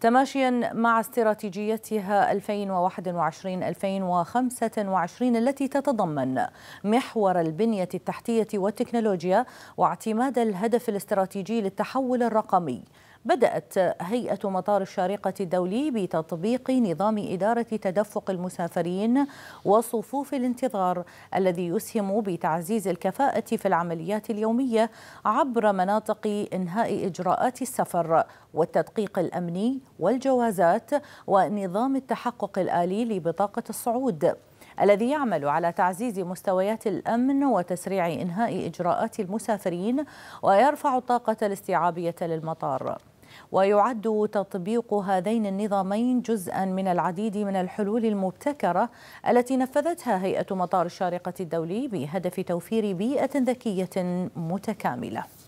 تماشيا مع استراتيجيتها 2021-2025 التي تتضمن محور البنية التحتية والتكنولوجيا واعتماد الهدف الاستراتيجي للتحول الرقمي بدأت هيئة مطار الشارقة الدولي بتطبيق نظام إدارة تدفق المسافرين وصفوف الانتظار الذي يسهم بتعزيز الكفاءة في العمليات اليومية عبر مناطق إنهاء إجراءات السفر والتدقيق الأمني والجوازات ونظام التحقق الآلي لبطاقة الصعود الذي يعمل على تعزيز مستويات الأمن وتسريع إنهاء إجراءات المسافرين ويرفع الطاقة الاستيعابية للمطار ويعد تطبيق هذين النظامين جزءا من العديد من الحلول المبتكرة التي نفذتها هيئة مطار الشارقة الدولي بهدف توفير بيئة ذكية متكاملة